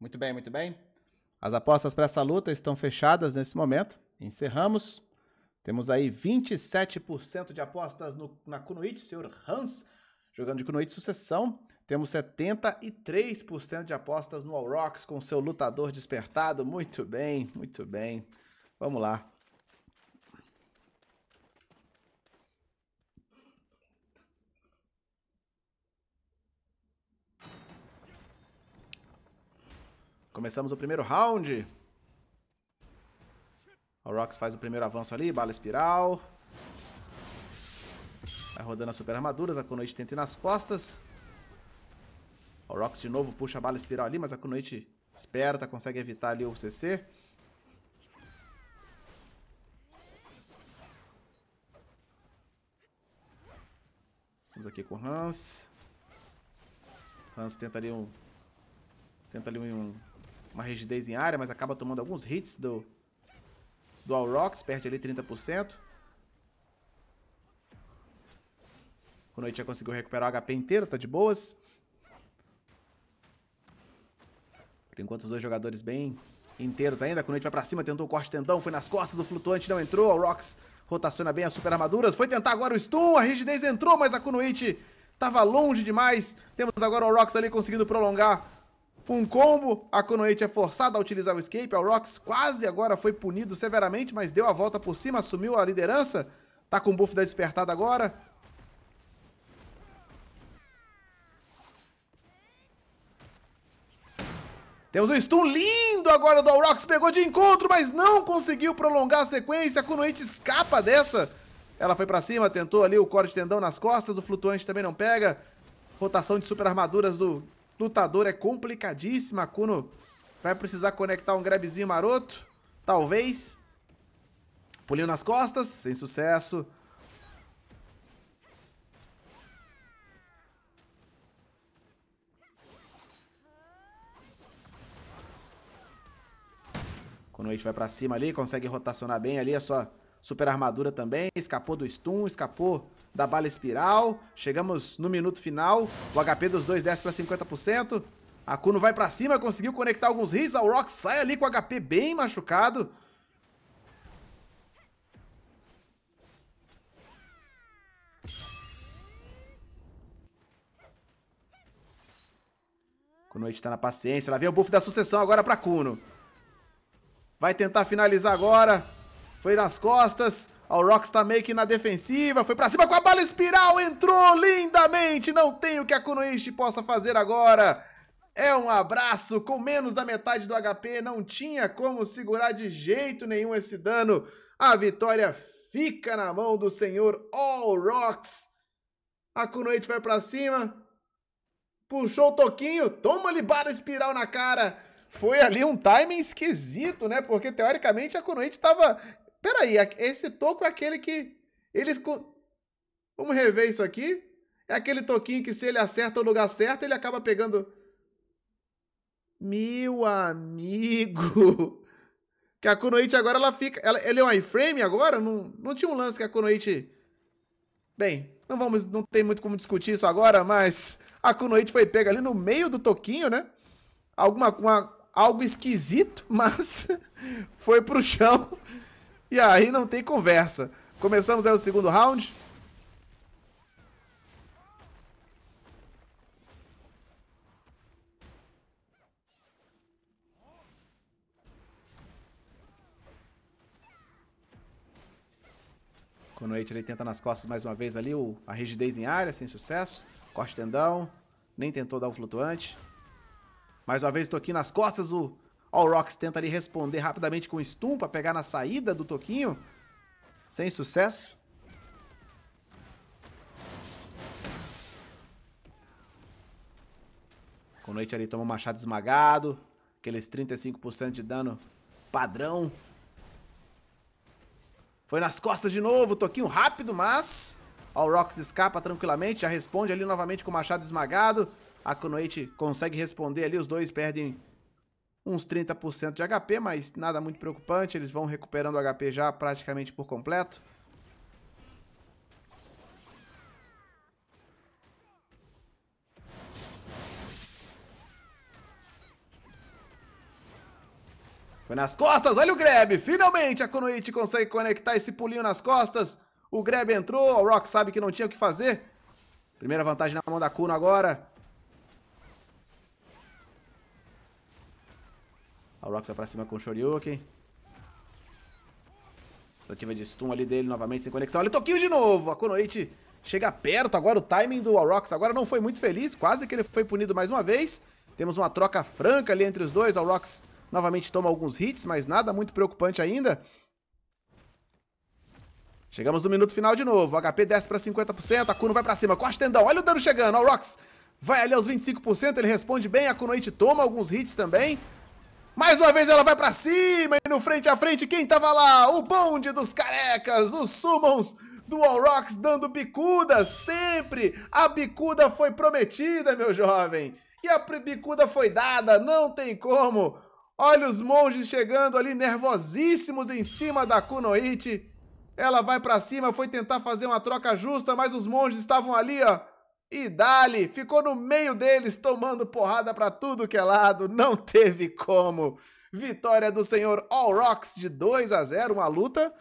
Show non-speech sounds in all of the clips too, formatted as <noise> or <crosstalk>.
Muito bem, muito bem. As apostas para essa luta estão fechadas nesse momento. Encerramos. Temos aí 27% de apostas no, na Kunoichi, senhor Hans, jogando de Kunoichi sucessão. Temos 73% de apostas no All Rocks com seu lutador despertado. Muito bem, muito bem. Vamos lá. Começamos o primeiro round. O Rox faz o primeiro avanço ali, bala espiral. Vai rodando as super armaduras, a Kunoichi tenta ir nas costas. O Rox de novo puxa a bala espiral ali, mas a Kunoichi esperta, consegue evitar ali o CC. Estamos aqui com o Hans. Hans tenta ali um... Tenta ali um uma rigidez em área, mas acaba tomando alguns hits do, do Aurox, perde ali 30%. O Noite já conseguiu recuperar o HP inteiro, tá de boas. Por enquanto os dois jogadores bem inteiros ainda. noite vai pra cima, tentou o corte tendão, foi nas costas, o flutuante não entrou. O Rocks rotaciona bem as super armaduras. Foi tentar agora o stun, a rigidez entrou, mas a Kunuichi tava longe demais. Temos agora o Rocks ali conseguindo prolongar um combo, a Konoichi é forçada a utilizar o escape, a Rox quase agora foi punido severamente, mas deu a volta por cima, assumiu a liderança, tá com o buff da despertada agora. Temos um stun lindo agora do Aurox, pegou de encontro, mas não conseguiu prolongar a sequência, a Kunoichi escapa dessa. Ela foi pra cima, tentou ali o corte de tendão nas costas, o flutuante também não pega. Rotação de super armaduras do lutador é complicadíssima. Kuno vai precisar conectar um grabzinho maroto. Talvez. Pulinho nas costas, sem sucesso. Kuno vai pra cima ali, consegue rotacionar bem ali a é sua super armadura também, escapou do stun, escapou da bala espiral. Chegamos no minuto final, o HP dos dois desce para 50%. A vai para cima, conseguiu conectar alguns hits, o Rock sai ali com o HP bem machucado. Kuno está na paciência, lá vem o buff da sucessão agora para Kuno. Vai tentar finalizar agora. Foi nas costas. Ó, o Rox tá meio que na defensiva. Foi pra cima com a bala espiral. Entrou lindamente. Não tem o que a Kunoichi possa fazer agora. É um abraço com menos da metade do HP. Não tinha como segurar de jeito nenhum esse dano. A vitória fica na mão do senhor All Rocks. A Kunoichi vai pra cima. Puxou o toquinho. toma ali bala espiral na cara. Foi ali um timing esquisito, né? Porque teoricamente a Kunoichi tava Peraí, esse toco é aquele que. Eles. Vamos rever isso aqui. É aquele toquinho que, se ele acerta o lugar certo, ele acaba pegando. Meu amigo! <laughs> Que a Kunoichi agora ela fica. Ela, ele é um iframe agora? Não, não tinha um lance que a Kunoichi. Bem, não vamos. Não tem muito como discutir isso agora, mas a Kunoichi foi pega ali no meio do toquinho, né? Alguma. Uma, algo esquisito, <laughs> mas foi pro chão. E aí não tem conversa. Começamos aí o segundo round. o ele tenta nas costas mais uma vez ali, o, a rigidez em área, sem sucesso. Corte tendão, nem tentou dar o flutuante. Mais uma vez, estou aqui nas costas, o Ó, o Rox tenta ali responder rapidamente com stun pra pegar na saída do Toquinho. Sem sucesso. O Noite ali toma o machado esmagado. Aqueles 35% de dano padrão. Foi nas costas de novo, Toquinho rápido, mas... Ó, o Rox escapa tranquilamente, já responde ali novamente com o machado esmagado. A Kunoichi consegue responder ali, os dois perdem uns 30% de HP, mas nada muito preocupante, eles vão recuperando o HP já praticamente por completo. Foi nas costas, olha o grab! Finalmente a Kunoichi consegue conectar esse pulinho nas costas. O grab entrou, o Rock sabe que não tinha o que fazer. Primeira vantagem na mão da Kuno agora. A Rox vai pra cima com o Shoryuken. Tentativa de stun ali dele novamente, sem conexão. Olha o Toquinho de novo! A Kunoichi chega perto. Agora o timing do Alrox agora não foi muito feliz. Quase que ele foi punido mais uma vez. Temos uma troca franca ali entre os dois. Alrox novamente toma alguns hits, mas nada muito preocupante ainda. Chegamos no minuto final de novo. O HP desce para 50%. A Kuno vai para cima. Corte tendão. Olha o dano chegando. Alrox vai ali aos 25%. Ele responde bem. A Kunoichi toma alguns hits também. Mais uma vez ela vai para cima e no frente a frente quem tava lá? O bonde dos carecas, os summons do All Rocks dando bicuda, sempre a bicuda foi prometida, meu jovem. E a bicuda foi dada, não tem como. Olha os monges chegando ali nervosíssimos em cima da Kunoichi. Ela vai para cima, foi tentar fazer uma troca justa, mas os monges estavam ali, ó, e Dali ficou no meio deles, tomando porrada para tudo que é lado, não teve como. Vitória do senhor All Rocks de 2 a 0, uma luta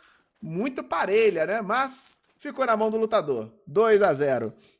muito parelha, né? Mas ficou na mão do lutador, 2 a 0.